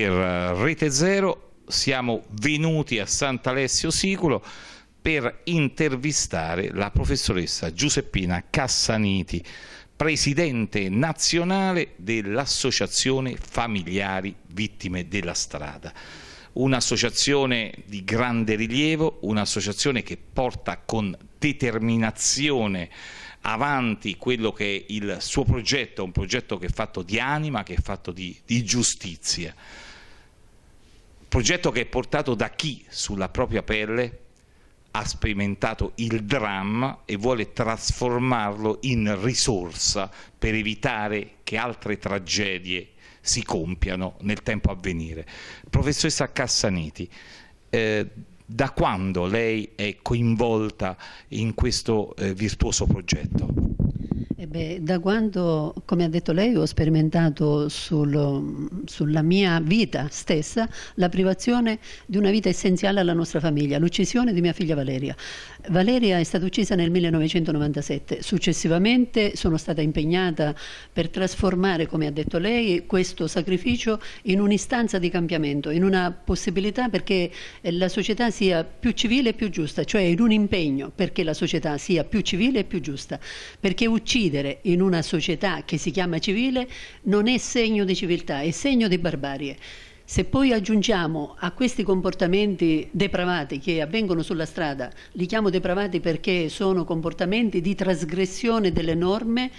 per eh, Rete Zero siamo venuti a Sant'Alessio Siculo per intervistare la professoressa Giuseppina Cassaniti, presidente nazionale dell'Associazione Familiari Vittime della Strada. Un'associazione di grande rilievo, un'associazione che porta con determinazione avanti quello che è il suo progetto, un progetto che è fatto di anima, che è fatto di, di giustizia. Progetto che è portato da chi sulla propria pelle ha sperimentato il dramma e vuole trasformarlo in risorsa per evitare che altre tragedie si compiano nel tempo a venire. Professoressa Cassaniti, eh, da quando lei è coinvolta in questo eh, virtuoso progetto? Eh beh, da quando, come ha detto lei, ho sperimentato sul, sulla mia vita stessa la privazione di una vita essenziale alla nostra famiglia, l'uccisione di mia figlia Valeria. Valeria è stata uccisa nel 1997, successivamente sono stata impegnata per trasformare, come ha detto lei, questo sacrificio in un'istanza di cambiamento, in una possibilità perché la società sia più civile e più giusta, cioè in un impegno perché la società sia più civile e più giusta, perché uccidere uccidere in una società che si chiama civile non è segno di civiltà, è segno di barbarie. Se poi aggiungiamo a questi comportamenti depravati che avvengono sulla strada, li chiamo depravati perché sono comportamenti di trasgressione delle norme,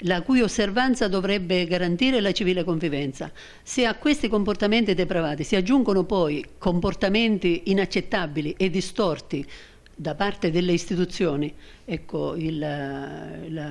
la cui osservanza dovrebbe garantire la civile convivenza. Se a questi comportamenti depravati si aggiungono poi comportamenti inaccettabili e distorti, da parte delle istituzioni ecco, il, eh, la,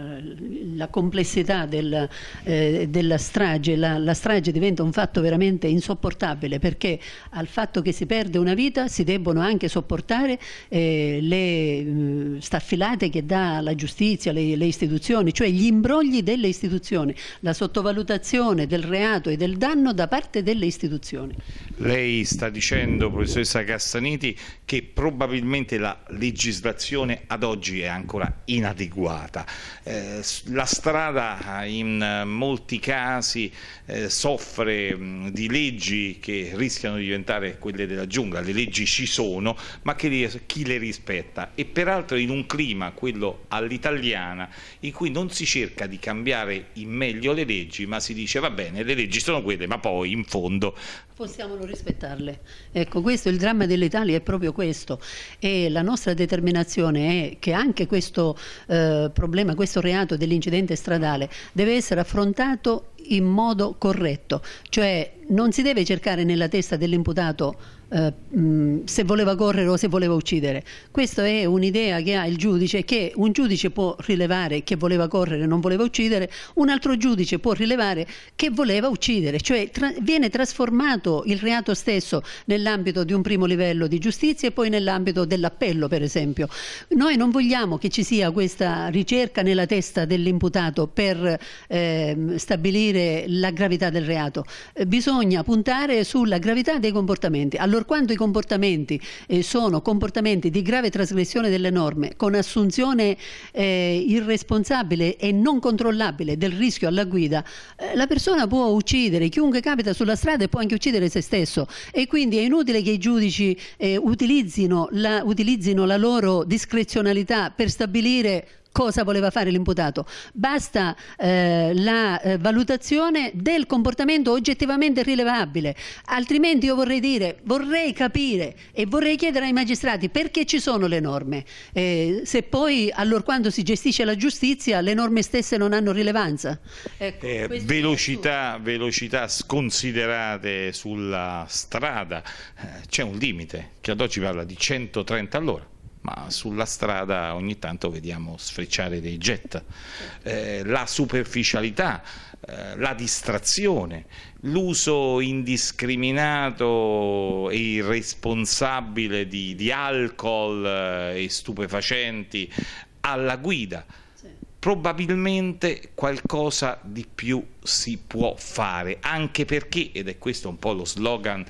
la, complessità del, eh, della strage, la, la, strage diventa un fatto veramente insopportabile perché al fatto che si perde una vita si debbono anche sopportare eh, le mh, mm, staffilate che dà la giustizia, le, le, istituzioni, cioè gli imbrogli delle istituzioni, la sottovalutazione del reato e del danno da parte delle istituzioni. Lei sta dicendo, professoressa Castaniti, che probabilmente la legislazione ad oggi è ancora inadeguata. Eh, la strada eh, in eh, molti casi eh, soffre mh, di leggi che rischiano di diventare quelle della giungla, le leggi ci sono, ma che, chi le rispetta? E peraltro in un clima, quello all'italiana, in cui non si cerca di cambiare in meglio le leggi, ma si dice va bene, le leggi sono quelle, ma poi in fondo possiamo non rispettarle. Ecco, questo il dramma dell'Italia è proprio questo e la nostra nostra determinazione è che anche questo eh, problema, questo reato dell'incidente stradale deve essere affrontato in modo corretto, cioè non si deve cercare nella testa dell'imputato eh, se voleva correre o se voleva uccidere. Questa è un'idea che ha il giudice che un giudice può rilevare che voleva correre e non voleva uccidere, un altro giudice può rilevare che voleva uccidere, cioè tra viene trasformato il reato stesso nell'ambito di un primo livello di giustizia e poi nell'ambito dell'appello, per esempio. Noi non vogliamo che ci sia questa ricerca nella testa dell'imputato per eh, stabilire la gravità del reato. bisogna puntare sulla gravità dei comportamenti. Allora, allorquando i comportamenti eh, sono comportamenti di grave trasgressione delle norme, con assunzione eh, irresponsabile e non controllabile del rischio alla guida, eh, la persona può uccidere chiunque capita sulla strada e può anche uccidere se stesso e quindi è inutile che i giudici eh, utilizzino la, utilizzino la loro discrezionalità per stabilire cosa voleva fare l'imputato, basta eh, la eh, valutazione del comportamento oggettivamente rilevabile, altrimenti io vorrei dire, vorrei capire e vorrei chiedere ai magistrati perché ci sono le norme, eh, se poi allora quando si gestisce la giustizia le norme stesse non hanno rilevanza. Ecco, eh, velocità, velocità sconsiderate sulla strada, eh, c'è un limite che ad oggi parla di 130 all'ora ma sulla strada ogni tanto vediamo sfrecciare dei jet. Eh, la superficialità, eh, la distrazione, l'uso indiscriminato e irresponsabile di, di alcol eh, e stupefacenti alla guida probabilmente qualcosa di più si può fare, anche perché, ed è questo un po' lo slogan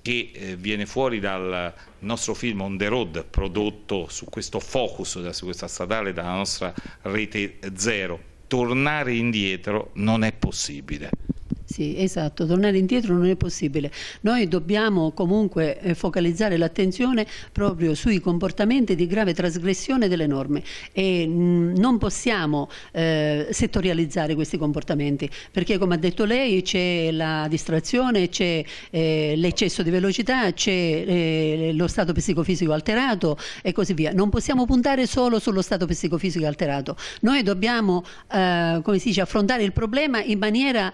che eh, viene fuori dal nostro film On the Road prodotto su questo focus della sicurezza statale dalla nostra rete zero tornare indietro non è possibile sì, esatto, tornare indietro non è possibile. Noi dobbiamo comunque eh, focalizzare l'attenzione proprio sui comportamenti di grave trasgressione delle norme e mm, non possiamo eh, settorializzare questi comportamenti perché come ha detto lei c'è la distrazione, c'è eh, l'eccesso di velocità, c'è eh, lo stato psicofisico alterato e così via. Non possiamo puntare solo sullo stato psicofisico alterato. Noi dobbiamo, eh, come si dice, affrontare il problema in maniera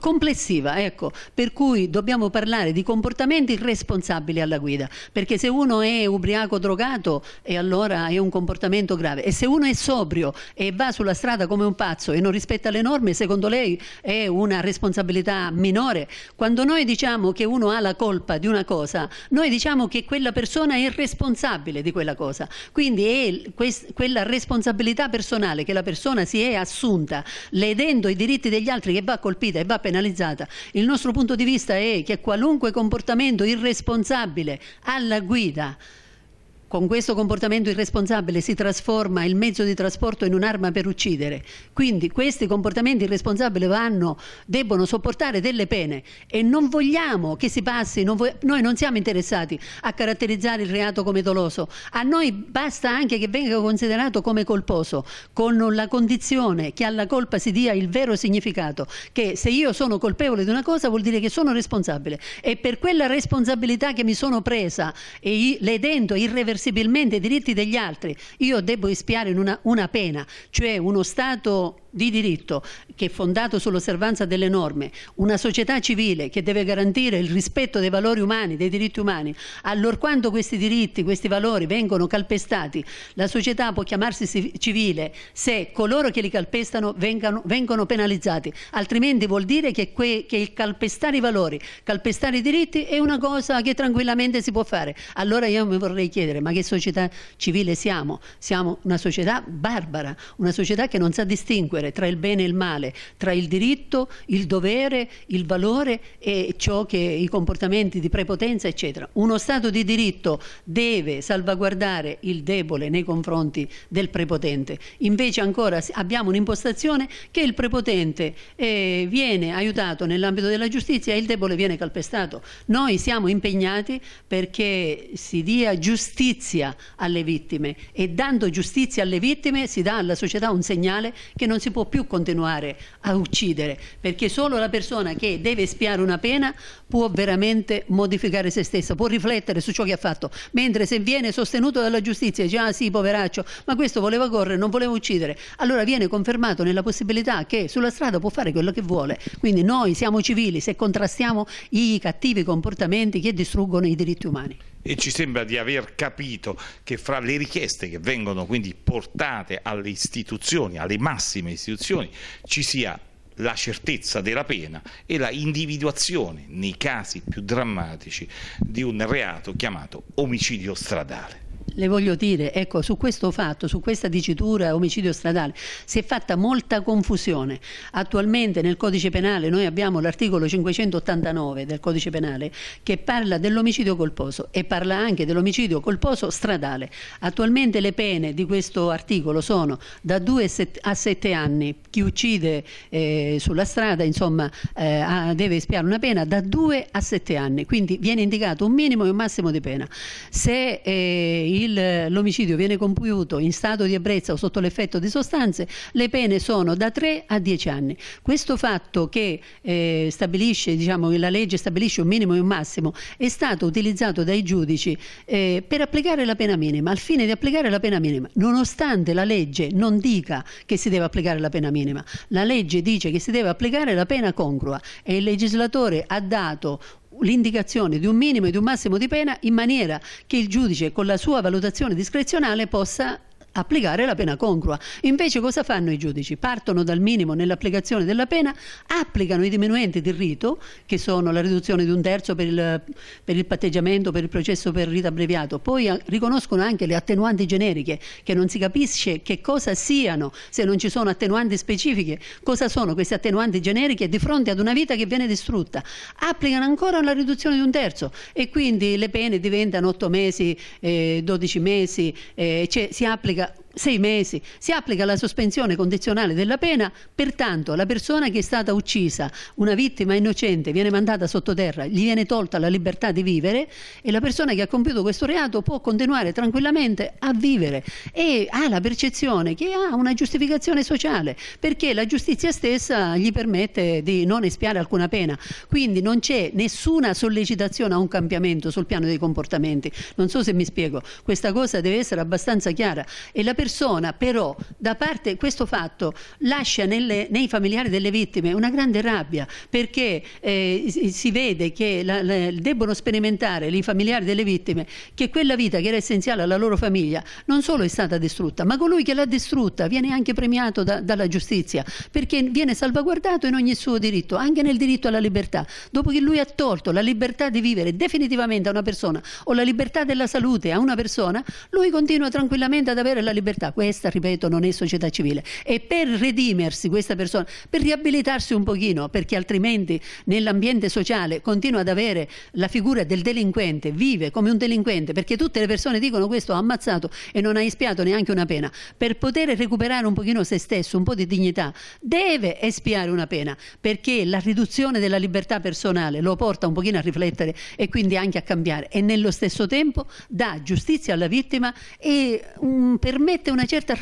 complessiva, ecco, per cui dobbiamo parlare di comportamenti responsabili alla guida, perché se uno è ubriaco drogato e allora è un comportamento grave e se uno è sobrio e va sulla strada come un pazzo e non rispetta le norme, secondo lei è una responsabilità minore? Quando noi diciamo che uno ha la colpa di una cosa, noi diciamo che quella persona è responsabile di quella cosa, quindi è quella responsabilità personale che la persona si è assunta ledendo i diritti degli altri che va colpita e va penalizzata. Il nostro punto di vista è che qualunque comportamento irresponsabile alla guida con questo comportamento irresponsabile si trasforma il mezzo di trasporto in un'arma per uccidere. Quindi questi comportamenti irresponsabili vanno, debbono sopportare delle pene e non vogliamo che si passi, non noi non siamo interessati a caratterizzare il reato come doloso, a noi basta anche che venga considerato come colposo, con la condizione che alla colpa si dia il vero significato, che se io sono colpevole di una cosa vuol dire che sono responsabile e per quella responsabilità che mi sono presa e ledendo irreversibilmente irreversibilmente i diritti degli altri, io devo espiare una, una pena, cioè uno Stato di diritto che è fondato sull'osservanza delle norme, una società civile che deve garantire il rispetto dei valori umani, dei diritti umani, allora quando questi diritti, questi valori vengono calpestati, la società può chiamarsi civile se coloro che li calpestano vengano, vengono penalizzati, altrimenti vuol dire che, que, che il calpestare i valori, calpestare i diritti è una cosa che tranquillamente si può fare. Allora io mi vorrei chiedere, ma che società civile siamo? Siamo una società barbara, una società che non sa distinguere distinguere tra il bene e il male, tra il diritto, il dovere, il valore e ciò che i comportamenti di prepotenza, eccetera. Uno Stato di diritto deve salvaguardare il debole nei confronti del prepotente. Invece ancora abbiamo un'impostazione che il prepotente eh, viene aiutato nell'ambito della giustizia e il debole viene calpestato. Noi siamo impegnati perché si dia giustizia alle vittime e dando giustizia alle vittime si dà alla società un segnale che non si si può più continuare a uccidere, perché solo la persona che deve spiare una pena può veramente modificare se stessa, può riflettere su ciò che ha fatto, mentre se viene sostenuto dalla giustizia, e dice ah sì poveraccio, ma questo voleva correre, non voleva uccidere, allora viene confermato nella possibilità che sulla strada può fare quello che vuole. Quindi noi siamo civili se contrastiamo i cattivi comportamenti che distruggono i diritti umani e ci sembra di aver capito che fra le richieste che vengono quindi portate alle istituzioni, alle massime istituzioni, ci sia la certezza della pena e la individuazione nei casi più drammatici di un reato chiamato omicidio stradale le voglio dire, ecco, su questo fatto, su questa dicitura omicidio stradale, si è fatta molta confusione. Attualmente nel codice penale noi abbiamo l'articolo 589 del codice penale che parla dell'omicidio colposo e parla anche dell'omicidio colposo stradale. Attualmente le pene di questo articolo sono da 2 a 7 anni, chi uccide eh, sulla strada insomma, eh, deve espiare una pena da 2 a 7 anni, quindi viene indicato un minimo e un massimo di pena. Se, eh, il, l'omicidio viene compiuto in stato di ebbrezza o sotto l'effetto di sostanze, le pene sono da 3 a 10 anni. Questo fatto che eh, stabilisce, diciamo, la legge stabilisce un minimo e un massimo è stato utilizzato dai giudici eh, per applicare la pena minima, al fine di applicare la pena minima, nonostante la legge non dica che si deve applicare la pena minima, la legge dice che si deve applicare la pena congrua e il legislatore ha dato l'indicazione di un minimo e di un massimo di pena in maniera che il giudice con la sua valutazione discrezionale possa applicare la pena congrua. Invece cosa fanno i giudici? Partono dal minimo nell'applicazione della pena, applicano i diminuenti di rito, che sono la riduzione di un terzo per il, per il patteggiamento, per il processo per rito abbreviato, poi eh, riconoscono anche le attenuanti generiche, che non si capisce che cosa siano, se non ci sono attenuanti specifiche, cosa sono queste attenuanti generiche di fronte ad una vita che viene distrutta. Applicano ancora la riduzione di un terzo e quindi le pene diventano 8 mesi, eh, 12 mesi, eh, cioè si applica Oiga, sei mesi, si applica la sospensione condizionale della pena, pertanto la persona che è stata uccisa, una vittima innocente, viene mandata sottoterra, gli viene tolta la libertà di vivere e la persona che ha compiuto questo reato può continuare tranquillamente a vivere e ha la percezione che ha una giustificazione sociale, perché la giustizia stessa gli permette di non espiare alcuna pena, quindi non c'è nessuna sollecitazione a un cambiamento sul piano dei comportamenti. Non so se mi spiego, questa cosa deve essere abbastanza chiara e la persona però da parte questo fatto lascia nelle, nei familiari delle vittime una grande rabbia perché eh, si vede che la, la, debbono sperimentare i familiari delle vittime che quella vita che era essenziale alla loro famiglia non solo è stata distrutta ma colui che l'ha distrutta viene anche premiato da, dalla giustizia perché viene salvaguardato in ogni suo diritto anche nel diritto alla libertà dopo che lui ha tolto la libertà di vivere definitivamente a una persona o la libertà della salute a una persona lui continua tranquillamente ad avere la libertà libertà. Questa, ripeto, non è società civile. E per redimersi questa persona, per riabilitarsi un pochino, perché altrimenti nell'ambiente sociale continua ad avere la figura del delinquente, vive come un delinquente, perché tutte le persone dicono questo ha ammazzato e non ha espiato neanche una pena. Per poter recuperare un pochino se stesso, un po' di dignità, deve espiare una pena, perché la riduzione della libertà personale lo porta un pochino a riflettere e quindi anche a cambiare. E nello stesso tempo dà giustizia alla vittima e um, permette permette una certa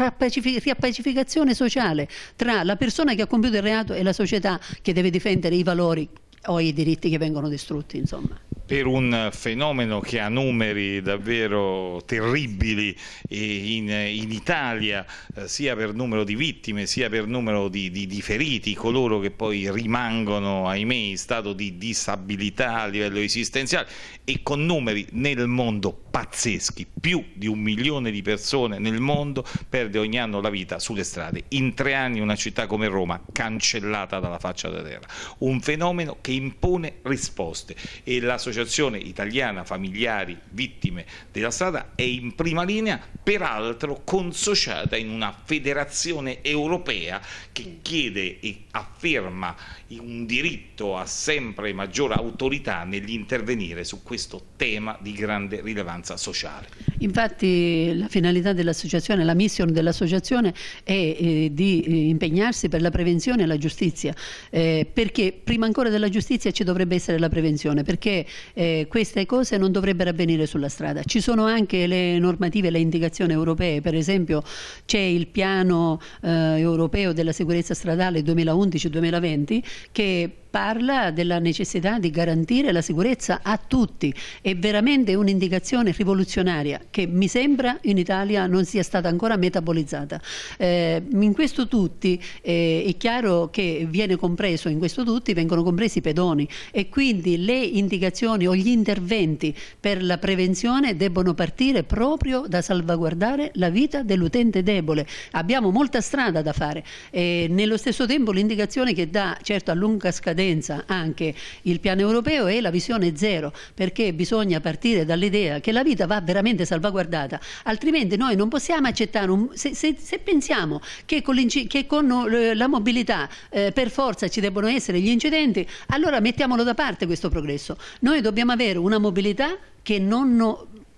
riappacificazione sociale tra la persona che ha compiuto il reato e la società che deve difendere i valori o i diritti che vengono distrutti, insomma per un fenomeno che ha numeri davvero terribili eh, in, in Italia, eh, sia per numero di vittime, sia per numero di, di, di, feriti, coloro che poi rimangono, ahimè, in stato di disabilità a livello esistenziale e con numeri nel mondo pazzeschi, più di un milione di persone nel mondo perde ogni anno la vita sulle strade, in tre anni una città come Roma cancellata dalla faccia della terra, un fenomeno che che impone risposte e l'Associazione Italiana Familiari Vittime della Strada è in prima linea, peraltro consociata in una federazione europea che chiede e afferma un diritto a sempre maggiore autorità nell'intervenire su questo tema di grande rilevanza sociale. Infatti la finalità dell'associazione, la missione dell'associazione è eh, di eh, impegnarsi per la prevenzione e la giustizia, eh, perché prima ancora della giustizia giustizia ci dovrebbe essere la prevenzione perché eh, queste cose non dovrebbero avvenire sulla strada. Ci sono anche le normative, le indicazioni europee, per esempio c'è il piano eh, europeo della sicurezza stradale 2011-2020 che parla della necessità di garantire la sicurezza a tutti. È veramente un'indicazione rivoluzionaria che mi sembra in Italia non sia stata ancora metabolizzata. Eh, in questo tutti eh, è chiaro che viene compreso, in questo tutti vengono compresi i pedoni e quindi le indicazioni o gli interventi per la prevenzione debbono partire proprio da salvaguardare la vita dell'utente debole. Abbiamo molta strada da fare e nello stesso tempo l'indicazione che dà certo a lunga scadenza scadenza anche il piano europeo è la visione zero, perché bisogna partire dall'idea che la vita va veramente salvaguardata, altrimenti noi non possiamo accettare, un, se, se, se, pensiamo che con, che con eh, la mobilità eh, per forza ci debbano essere gli incidenti, allora mettiamolo da parte questo progresso. Noi dobbiamo avere una mobilità che non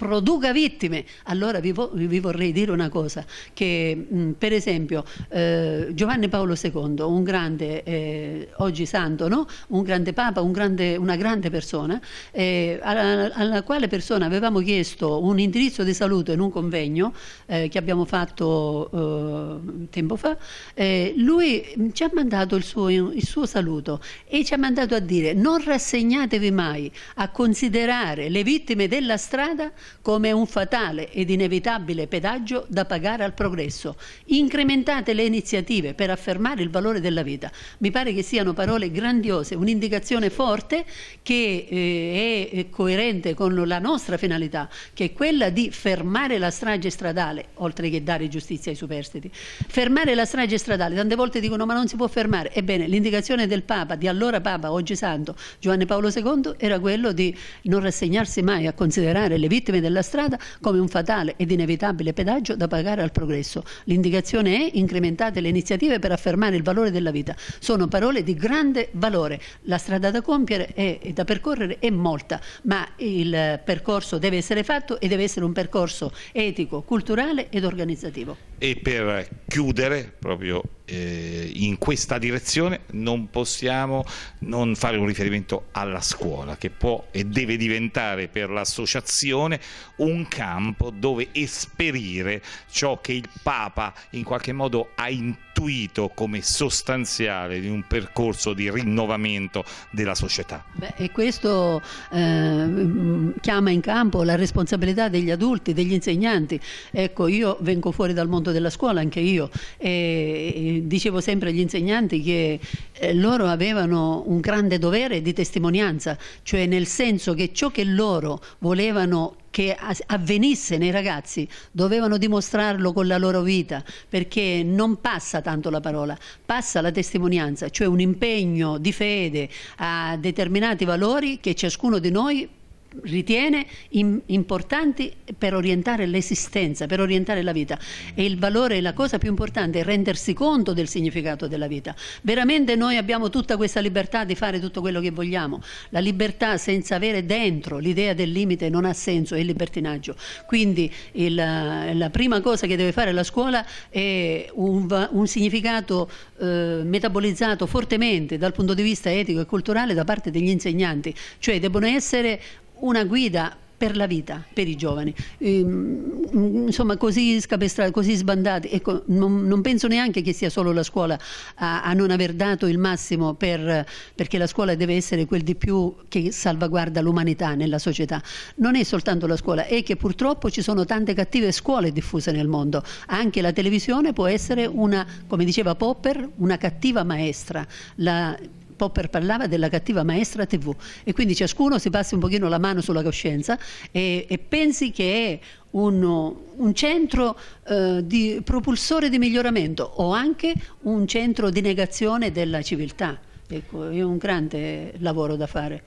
produca vittime. Allora vi, vi vorrei dire una cosa, che mh, mm, per esempio eh, Giovanni Paolo II, un grande, eh, oggi santo, no? un grande papa, un grande, una grande persona, eh, alla, alla, quale persona avevamo chiesto un indirizzo di saluto in un convegno eh, che abbiamo fatto eh, tempo fa, eh, lui mm, ci ha mandato il suo, il suo saluto e ci ha mandato a dire non rassegnatevi mai a considerare le vittime della strada come un fatale ed inevitabile pedaggio da pagare al progresso. Incrementate le iniziative per affermare il valore della vita. Mi pare che siano parole grandiose, un'indicazione forte che eh, è eh, coerente con la nostra finalità, che è quella di fermare la strage stradale, oltre che dare giustizia ai superstiti. Fermare la strage stradale, tante volte dicono ma non si può fermare. Ebbene, l'indicazione del Papa, di allora Papa, oggi Santo, Giovanni Paolo II, era quello di non rassegnarsi mai a considerare le vittime condizioni della strada come un fatale ed inevitabile pedaggio da pagare al progresso. L'indicazione è incrementate le iniziative per affermare il valore della vita. Sono parole di grande valore. La strada da compiere e da percorrere è molta, ma il percorso deve essere fatto e deve essere un percorso etico, culturale ed organizzativo e per chiudere proprio eh, in questa direzione non possiamo non fare un riferimento alla scuola che può e deve diventare per l'associazione un campo dove esperire ciò che il Papa in qualche modo ha introdotto intuito come sostanziale di un percorso di rinnovamento della società. Beh, e questo eh, chiama in campo la responsabilità degli adulti, degli insegnanti. Ecco, io vengo fuori dal mondo della scuola, anche io, e dicevo sempre agli insegnanti che eh, loro avevano un grande dovere di testimonianza, cioè nel senso che ciò che loro volevano che avvenisse nei ragazzi dovevano dimostrarlo con la loro vita perché non passa tanto la parola passa la testimonianza cioè un impegno di fede a determinati valori che ciascuno di noi ritiene in, importanti per orientare l'esistenza, per orientare la vita. E il valore, la cosa più importante è rendersi conto del significato della vita. Veramente noi abbiamo tutta questa libertà di fare tutto quello che vogliamo. La libertà senza avere dentro l'idea del limite non ha senso, è il libertinaggio. Quindi il, la prima cosa che deve fare la scuola è un, un significato eh, metabolizzato fortemente dal punto di vista etico e culturale da parte degli insegnanti, cioè devono essere una guida per la vita, per i giovani. Ehm, insomma, così scapestrati, così sbandati. Ecco, non, non, penso neanche che sia solo la scuola a, a non aver dato il massimo per, perché la scuola deve essere quel di più che salvaguarda l'umanità nella società. Non è soltanto la scuola, è che purtroppo ci sono tante cattive scuole diffuse nel mondo. Anche la televisione può essere una, come diceva Popper, una cattiva maestra. La, Popper parlava della cattiva maestra TV e quindi ciascuno si passi un pochino la mano sulla coscienza e, e pensi che è un, un centro eh, di propulsore di miglioramento o anche un centro di negazione della civiltà. Ecco, è un grande lavoro da fare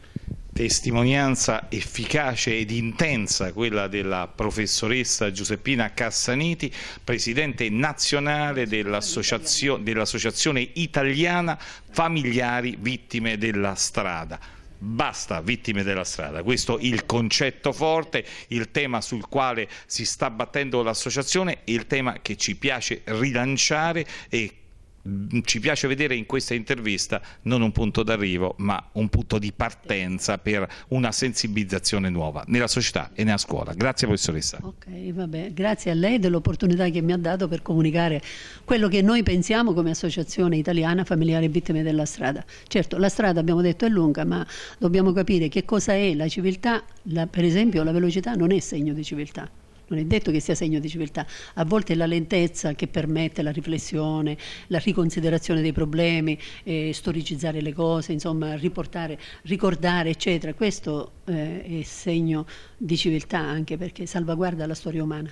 testimonianza efficace ed intensa quella della professoressa Giuseppina Cassaniti, presidente nazionale dell'Associazione dell Italiana Familiari Vittime della Strada basta vittime della strada, questo è il concetto forte, il tema sul quale si sta battendo l'associazione, il tema che ci piace rilanciare e Mm, ci piace vedere in questa intervista non un punto d'arrivo ma un punto di partenza per una sensibilizzazione nuova nella società e nella scuola. Grazie professoressa. Ok, vabbè. Grazie a lei dell'opportunità che mi ha dato per comunicare quello che noi pensiamo come associazione italiana familiari vittime della strada. Certo, la strada abbiamo detto è lunga ma dobbiamo capire che cosa è la civiltà, la, per esempio la velocità non è segno di civiltà non è detto che sia segno di civiltà, a volte è la lentezza che permette la riflessione, la riconsiderazione dei problemi, eh, storicizzare le cose, insomma riportare, ricordare eccetera, questo eh, è segno di civiltà anche perché salvaguarda la storia umana.